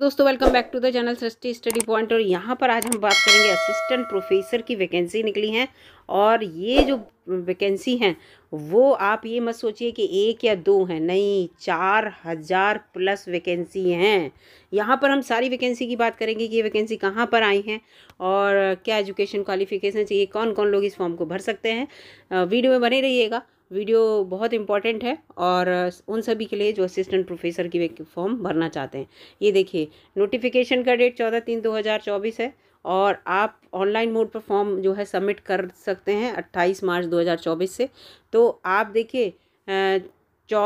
दोस्तों welcome back to the channel Srishti study point और यहाँ पर आज हम बात करेंगे असिस्टेंट प्रोफेसर की वैकेंसी निकली है और ये जो वैकेंसी हैं वो आप ये मत सोचिए कि एक या दो हैं नहीं चार हज़ार प्लस वैकेंसी हैं यहाँ पर हम सारी वैकेंसी की बात करेंगे कि ये वैकेंसी कहाँ पर आई हैं और क्या एजुकेशन क्वालिफिकेशन चाहिए कौन कौन लोग इस फॉर्म को भर सकते हैं वीडियो में बने रहिएगा वीडियो बहुत इंपॉर्टेंट है और उन सभी के लिए जो असिस्टेंट प्रोफेसर की फॉर्म भरना चाहते हैं ये देखिए नोटिफिकेशन का डेट चौदह तीन दो हज़ार चौबीस है और आप ऑनलाइन मोड पर फॉर्म जो है सबमिट कर सकते हैं अट्ठाईस मार्च दो हज़ार चौबीस से तो आप देखिए चौ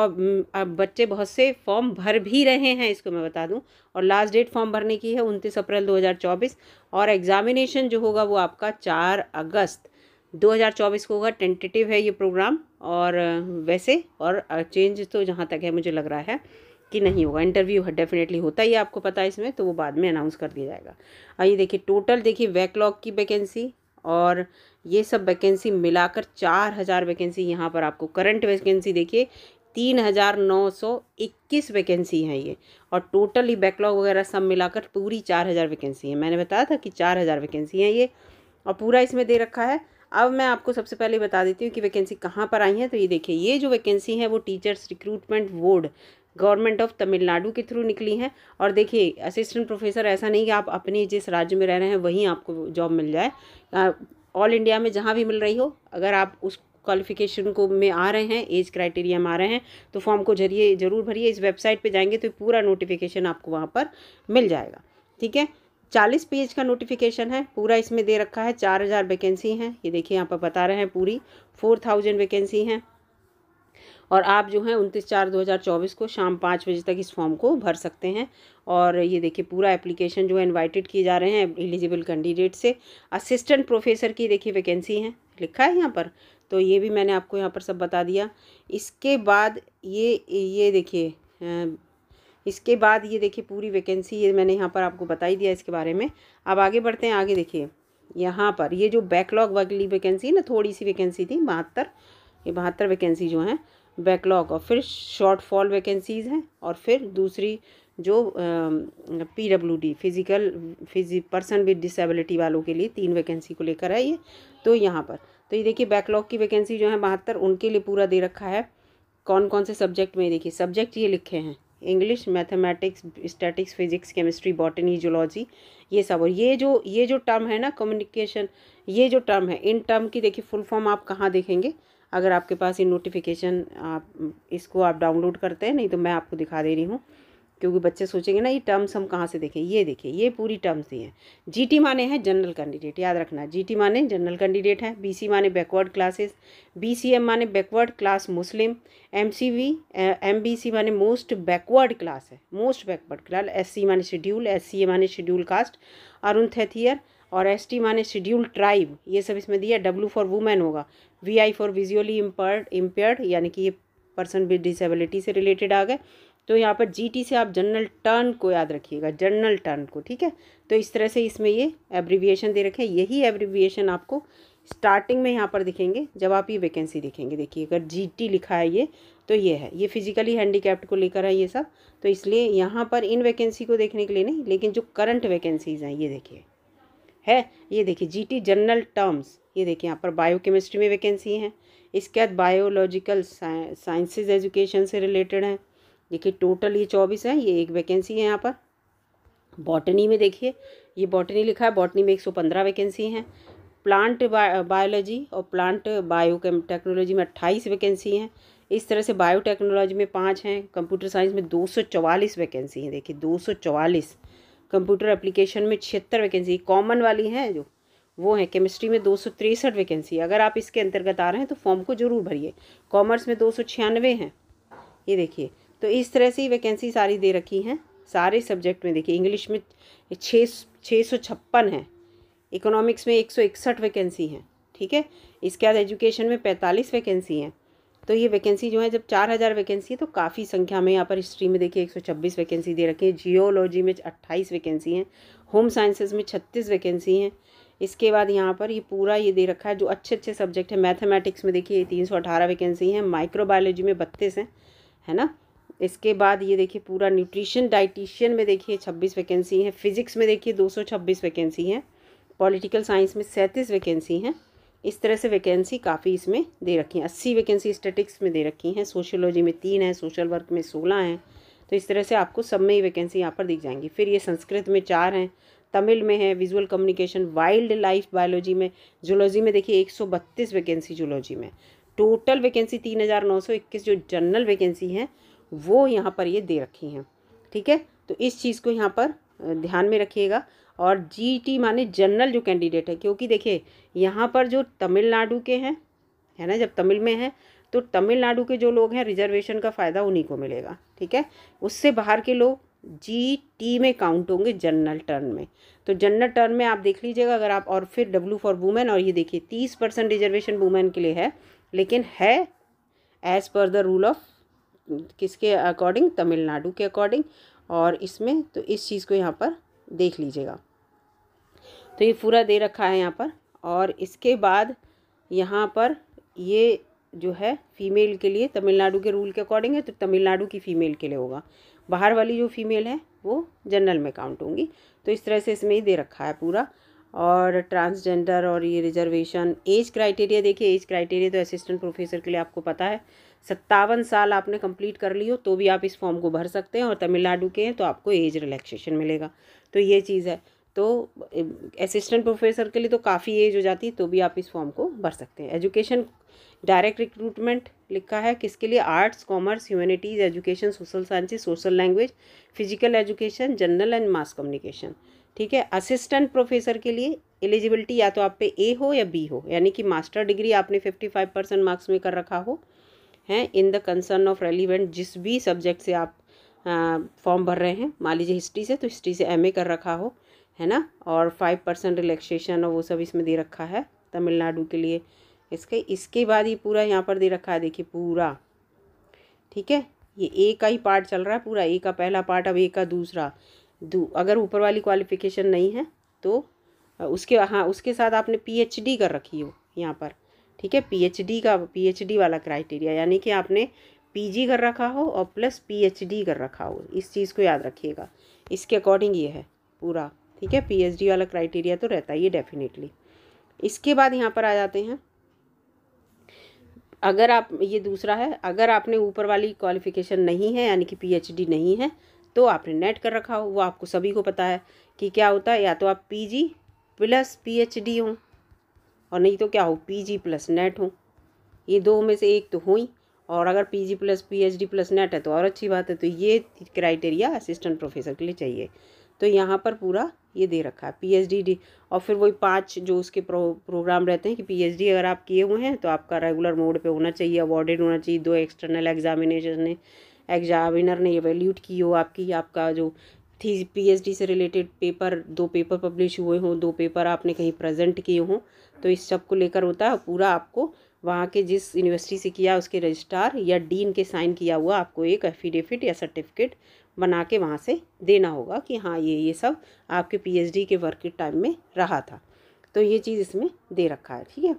अब बच्चे बहुत से फॉर्म भर भी रहे हैं इसको मैं बता दूं और लास्ट डेट फॉर्म भरने की है उनतीस अप्रैल 2024 और एग्ज़ामिनेशन जो होगा वो आपका चार अगस्त 2024 को होगा टेंटेटिव है ये प्रोग्राम और वैसे और चेंज तो जहाँ तक है मुझे लग रहा है कि नहीं होगा इंटरव्यू है डेफिनेटली होता ही आपको पता है इसमें तो वो बाद में अनाउंस कर दिया जाएगा आइए देखिए टोटल देखिए वैकलॉग की वैकेंसी और ये सब वैकेंसी मिलाकर चार हज़ार वैकेंसी यहाँ पर आपको करंट वैकेंसी देखिए तीन हज़ार नौ सौ इक्कीस वैकेंसी हैं ये और टोटली बैकलॉग वगैरह सब मिलाकर पूरी चार हज़ार वैकेंसी है मैंने बताया था कि चार हज़ार वैकेंसी हैं ये और पूरा इसमें दे रखा है अब मैं आपको सबसे पहले बता देती हूँ कि वैकेंसी कहाँ पर आई है तो ये देखिए ये जो वैकेंसी है वो teachers recruitment board government of Tamil Nadu के थ्रू निकली हैं और देखिए असिस्टेंट प्रोफेसर ऐसा नहीं कि आप अपने जिस राज्य में रह रहे हैं वहीं आपको जॉब मिल जाए ऑल इंडिया में जहाँ भी मिल रही हो अगर आप उस क्वालिफिकेशन को में आ रहे हैं एज क्राइटेरिया में आ रहे हैं तो फॉर्म को जरिए ज़रूर भरिए इस वेबसाइट पे जाएंगे तो पूरा नोटिफिकेशन आपको वहाँ पर मिल जाएगा ठीक है चालीस पेज का नोटिफिकेशन है पूरा इसमें दे रखा है चार हज़ार वैकेंसी हैं ये देखिए यहाँ पर बता रहे हैं पूरी फोर थाउजेंड वैकेंसी हैं और आप जो हैं उनतीस चार दो हज़ार चौबीस को शाम पाँच बजे तक इस फॉर्म को भर सकते हैं और ये देखिए पूरा एप्लीकेशन जो है इन्वाइटेड किए जा रहे हैं एलिजिबल कैंडिडेट से असिस्टेंट प्रोफेसर की देखिए वैकेंसी हैं लिखा है यहाँ पर तो ये भी मैंने आपको यहाँ पर सब बता दिया इसके बाद ये ये देखिए इसके बाद ये देखिए पूरी वैकेंसी ये मैंने यहाँ पर आपको बता ही दिया इसके बारे में अब आगे बढ़ते हैं आगे देखिए यहाँ पर ये जो बैकलॉग वाली वैकेंसी ना थोड़ी सी वैकेंसी थी बहत्तर ये बहत्तर वैकेंसी जो हैं बैकलॉग और फिर शॉर्ट फॉल वैकेंसीज़ हैं और फिर दूसरी जो P W D physical physic person with disability वालों के लिए तीन वैकेंसी को लेकर है ये तो यहाँ पर तो ये देखिए बैकलॉग की वैकेंसी जो है बहत्तर उनके लिए पूरा दे रखा है कौन कौन से सब्जेक्ट में देखिए सब्जेक्ट ये लिखे हैं English mathematics statics physics chemistry botany zoology ये सब और ये जो ये जो टर्म है ना कम्युनिकेशन ये जो टर्म है इन टर्म की देखिए फुल फॉर्म आप कहाँ देखेंगे अगर आपके पास ये नोटिफिकेशन आप इसको आप डाउनलोड करते हैं नहीं तो मैं आपको दिखा दे रही हूँ क्योंकि बच्चे सोचेंगे ना ये टर्म्स हम कहाँ से देखें ये देखिए ये पूरी टर्म्स ही हैं जीटी माने हैं जनरल कैंडिडेट याद रखना जीटी माने जनरल कैंडिडेट हैं बीसी माने बैकवर्ड क्लासेस बीसीएम माने backward class Muslim M C V M B C माने मोस्ट बैकवर्ड क्लास है मोस्ट बैकवर्ड क्लास एस माने शेड्यूल एस माने शेड्यूल कास्ट अरुण थेथियर और एस टी माने शेड्यूल ट्राइब ये सब इसमें दिया डब्ल्यू फॉर वुमेन होगा V I for visually impaired impaired यानी कि ये पर्सन विद डिसेबिलिटी से रिलेटेड आ गए तो यहाँ पर जीटी से आप जनरल टर्न को याद रखिएगा जनरल टर्न को ठीक है तो इस तरह से इसमें ये एब्रीविएशन दे रखे हैं यही एब्रीविएशन आपको स्टार्टिंग में यहाँ पर दिखेंगे जब आप ये वैकेंसी देखेंगे देखिए अगर जी लिखा है ये तो ये है ये फिजिकली हैंडीकैप्ड को लेकर है ये सब तो इसलिए यहाँ पर इन वैकेंसी को देखने के लिए नहीं लेकिन जो करंट वैकेंसीज हैं ये देखिए है ये देखिए जीटी जनरल टर्म्स ये देखिए यहाँ पर बायोकेमिस्ट्री में वैकेंसी हैं इसके बाद बायोलॉजिकल साइंसेज एजुकेशन से रिलेटेड हैं देखिए टोटल ये चौबीस है ये एक वैकेंसी है यहाँ पर बॉटनी में देखिए ये बॉटनी लिखा है बॉटनी में एक सौ पंद्रह वैकेंसी हैं प्लांट बायोलॉजी और प्लांट बायो टेक्नोलॉजी में अट्ठाईस वैकेंसी हैं इस तरह से बायो टेक्नोलॉजी में पाँच हैं कंप्यूटर साइंस में दो सौ चवालीस वैकेंसी हैं देखिए दो सौ चवालीस कंप्यूटर एप्लीकेशन में छिहत्तर वैकेंसी कॉमन वाली हैं जो वो है केमिस्ट्री में दो सौ तिरसठ वैकेंसी अगर आप इसके अंतर्गत आ रहे हैं तो फॉर्म को ज़रूर भरिए कॉमर्स में दो सौ छियानवे हैं ये देखिए तो इस तरह से ही वैकेंसी सारी दे रखी हैं सारे सब्जेक्ट में देखिए इंग्लिश में छः छः सौ छप्पन है इकोनॉमिक्स में एक सौ इकसठ वैकेंसी हैं ठीक है इसके बाद एजुकेशन में पैंतालीस वैकेंसी हैं तो ये वैकेंसी जो है जब चार हज़ार वैकेंसी है तो काफ़ी संख्या में यहाँ पर हिस्ट्री में देखिए एक सौ छब्बीस वैकेंसी दे रखी है जियोलॉजी में अट्ठाईस वैकेंसी हैं होम साइंसेज में छत्तीस वैकेंसी हैं इसके बाद यहाँ पर ये पूरा ये दे रखा है जो अच्छे अच्छे सब्जेक्ट हैं मैथमेटिक्स में देखिए तीन सौ अठारह वैकेंसी हैं माइक्रोबायोलॉजी में बत्तीस हैं है ना इसके बाद ये देखिए पूरा न्यूट्रिशन डाइटिशियन में देखिए छब्बीस वैकेंसी हैं फिजिक्स में देखिए दो सौ छब्बीस वैकेंसी हैं पॉलिटिकल साइंस में सैंतीस वैकेंसी हैं इस तरह से वैकेंसी काफ़ी इसमें दे रखी हैं अस्सी वैकेंसी स्टेटिक्स में दे रखी हैं सोशोलॉजी में तीन हैं सोशल वर्क में सोलह हैं तो इस तरह से आपको सब में ही वैकेंसी यहाँ पर दिख जाएंगी फिर ये संस्कृत में चार हैं तमिल में है visual communication wild life biology में जूलॉजी में देखिए एक सौ बत्तीस वैकेंसी जूलॉजी में टोटल वैकेंसी तीन हज़ार नौ सौ इक्कीस जो जनरल वैकेंसी हैं वो यहाँ पर ये दे रखी हैं ठीक है तो इस चीज़ को यहाँ पर ध्यान में रखिएगा और जीटी e माने जनरल जो कैंडिडेट है क्योंकि देखिए यहाँ पर जो तमिलनाडु के हैं है ना जब तमिल में है तो तमिलनाडु के जो लोग हैं रिजर्वेशन का फ़ायदा उन्हीं को मिलेगा ठीक है उससे बाहर के लोग जी टी e में काउंट होंगे जनरल टर्न में तो जनरल टर्न में आप देख लीजिएगा अगर आप और फिर डब्ल्यू फॉर वुमेन और ये देखिए तीस परसेंट रिजर्वेशन वुमेन के लिए है लेकिन है as per the rule of किसके अकॉर्डिंग तमिलनाडु के अकॉर्डिंग और इसमें तो इस चीज़ को यहाँ पर देख लीजिएगा तो ये पूरा दे रखा है यहाँ पर और इसके बाद यहाँ पर ये जो है फीमेल के लिए तमिलनाडु के रूल के अकॉर्डिंग है तो तमिलनाडु की फ़ीमेल के लिए होगा बाहर वाली जो फीमेल है वो जनरल में काउंट होंगी तो इस तरह से इसमें ही दे रखा है पूरा और ट्रांसजेंडर और ये रिजर्वेशन एज क्राइटेरिया देखिए एज क्राइटेरिया तो असिस्टेंट प्रोफेसर के लिए आपको पता है सत्तावन साल आपने कंप्लीट कर ली हो तो भी आप इस फॉर्म को भर सकते हैं और तमिलनाडु के हैं तो आपको एज रिलैक्सेशन मिलेगा तो ये चीज़ है तो असिस्टेंट प्रोफेसर के लिए तो काफ़ी एज हो जाती है तो भी आप इस फॉर्म को भर सकते हैं एजुकेशन डायरेक्ट रिक्रूटमेंट लिखा है किसके लिए arts commerce humanities education social sciences social language physical education general and mass communication ठीक है असिस्टेंट प्रोफेसर के लिए एलिजिबिलिटी या तो आप पे ए हो या बी हो यानी कि मास्टर डिग्री आपने फिफ्टी फाइव परसेंट मार्क्स में कर रखा हो हैं in the concern of relevant जिस भी सब्जेक्ट से आप फॉर्म भर रहे हैं मान लीजिए हिस्ट्री से तो हिस्ट्री से एमए कर रखा हो है ना और फाइव परसेंट रिलैक्सेशन और वो सब इसमें दे रखा है तमिलनाडु के लिए इसके इसके बाद ये पूरा यहाँ पर दे रखा है देखिए पूरा ठीक है ये ए का ही पार्ट चल रहा है पूरा ए का पहला पार्ट अब ए का दूसरा दू अगर ऊपर वाली क्वालिफिकेशन नहीं है तो उसके हाँ उसके साथ आपने पी कर रखी हो यहाँ पर ठीक है पीएचडी का पीएचडी वाला क्राइटेरिया यानी कि आपने पीजी कर रखा हो और प्लस पीएचडी कर रखा हो इस चीज़ को याद रखिएगा इसके अकॉर्डिंग ये है पूरा ठीक है पीएचडी वाला क्राइटेरिया तो रहता ही है डेफिनेटली इसके बाद यहाँ पर आ जाते हैं अगर आप ये दूसरा है अगर आपने ऊपर वाली क्वालिफिकेशन नहीं है यानी कि पीएचडी नहीं है तो आपने नेट कर रखा हो वो आपको सभी को पता है कि क्या होता है या तो आप पीजी प्लस पीएचडी हो और नहीं तो क्या हो पीजी प्लस नेट हो ये दो में से एक तो ही और अगर P G plus P H D plus NET है तो और अच्छी बात है तो ये क्राइटेरिया असिस्टेंट प्रोफेसर के लिए चाहिए तो यहाँ पर पूरा ये दे रखा है पीएचडी और फिर वही पांच जो उसके प्रो, प्रोग्राम रहते हैं कि पीएचडी अगर आप किए हुए हैं तो आपका रेगुलर मोड पे होना चाहिए अवॉर्डेड होना चाहिए दो एक्सटर्नल एग्जामिनेशन ने एग्जामिनर ने एवेल्यूट की हो आपकी आपका जो थी पीएचडी से रिलेटेड पेपर दो पेपर पब्लिश हुए हों दो पेपर आपने कहीं प्रेजेंट किए हों तो इस सब को लेकर होता है पूरा आपको वहाँ के जिस यूनिवर्सिटी से किया उसके रजिस्ट्रार या डीन के साइन किया हुआ आपको एक एफिडेविट या सर्टिफिकेट बना के वहाँ से देना होगा कि हाँ ये ये सब आपके पीएचडी के वर्क के टाइम में रहा था तो ये चीज़ इसमें दे रखा है ठीक है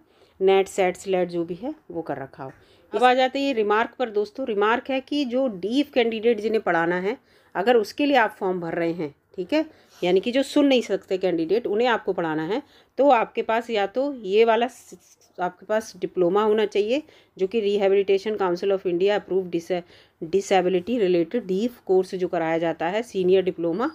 नेट सेट स्लेट जो भी है वो कर रखा हो अब आ जाते हैं ये रिमार्क पर दोस्तों रिमार्क है कि जो डीफ कैंडिडेट जिन्हें पढ़ाना है अगर उसके लिए आप फॉर्म भर रहे हैं ठीक है यानी कि जो सुन नहीं सकते कैंडिडेट उन्हें आपको पढ़ाना है तो आपके पास या तो ये वाला आपके पास डिप्लोमा होना चाहिए जो कि rehabilitation council of India approve disability related deaf course जो कराया जाता है सीनियर डिप्लोमा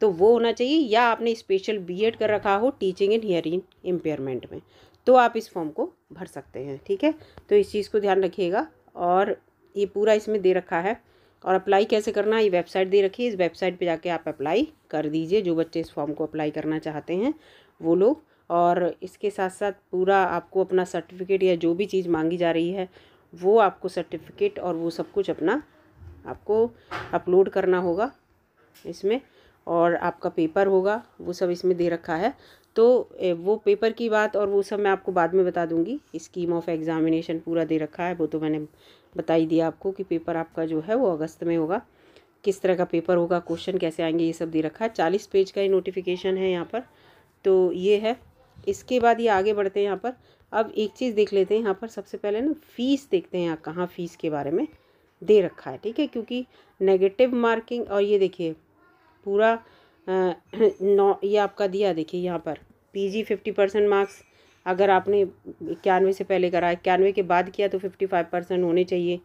तो वो होना चाहिए या आपने स्पेशल बीएड कर रखा हो टीचिंग इन हियरिंग इम्पेयरमेंट में तो आप इस फॉर्म को भर सकते हैं ठीक है तो इस चीज़ को ध्यान रखिएगा और ये पूरा इसमें दे रखा है और अप्लाई कैसे करना है ये वेबसाइट दे रखी है इस वेबसाइट पे जाके आप अप्लाई कर दीजिए जो बच्चे इस फॉर्म को अप्लाई करना चाहते हैं वो लोग और इसके साथ साथ पूरा आपको अपना सर्टिफिकेट या जो भी चीज़ मांगी जा रही है वो आपको सर्टिफिकेट और वो सब कुछ अपना आपको अपलोड करना होगा इसमें और आपका पेपर होगा वो सब इसमें दे रखा है तो वो पेपर की बात और वो सब मैं आपको बाद में बता दूंगी स्कीम ऑफ एग्ज़ामिनेशन पूरा दे रखा है वो तो मैंने बता ही दिया आपको कि पेपर आपका जो है वो अगस्त में होगा किस तरह का पेपर होगा क्वेश्चन कैसे आएंगे ये सब दे रखा है चालीस पेज का ही नोटिफिकेशन है यहाँ पर तो ये है इसके बाद ये आगे बढ़ते हैं यहाँ पर अब एक चीज़ देख लेते हैं यहाँ पर सबसे पहले ना फ़ीस देखते हैं यहाँ कहाँ फ़ीस के बारे में दे रखा है ठीक है क्योंकि नेगेटिव मार्किंग और ये देखिए पूरा नौ ये आपका दिया देखिए यहाँ पर पीजी फिफ्टी परसेंट मार्क्स अगर आपने इक्यानवे से पहले करा इक्यानवे के बाद किया तो फिफ्टी फाइव परसेंट होने चाहिए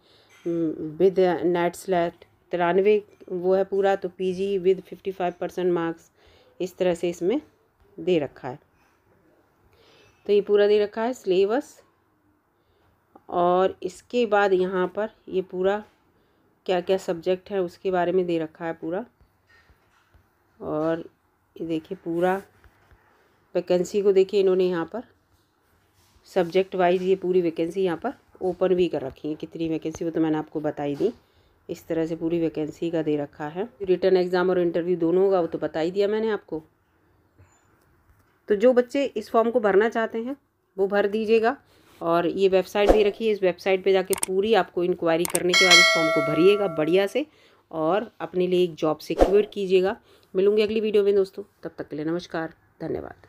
विद नेट स्लैट तिरानवे वो है पूरा तो P G with fifty five percent marks इस तरह से इसमें दे रखा है तो ये पूरा दे रखा है सिलेबस और इसके बाद यहाँ पर ये पूरा क्या क्या सब्जेक्ट है उसके बारे में दे रखा है पूरा और ये देखिए पूरा वैकेंसी को देखिए इन्होंने यहाँ पर सब्जेक्ट वाइज ये पूरी वैकेंसी यहाँ पर ओपन भी कर रखी है कितनी वैकेंसी वो तो मैंने आपको बताई दी इस तरह से पूरी वैकेंसी का दे रखा है रिटर्न एग्ज़ाम और इंटरव्यू दोनों का वो तो बता ही दिया मैंने आपको तो जो बच्चे इस फॉर्म को भरना चाहते हैं वो भर दीजिएगा और ये वेबसाइट दे रखी है इस वेबसाइट पे जाके पूरी आपको इंक्वायरी करने के बाद इस फॉर्म को भरिएगा बढ़िया से और अपने लिए एक जॉब सिक्योर कीजिएगा मिलूंगी अगली वीडियो में दोस्तों तब तक के लिए नमस्कार धन्यवाद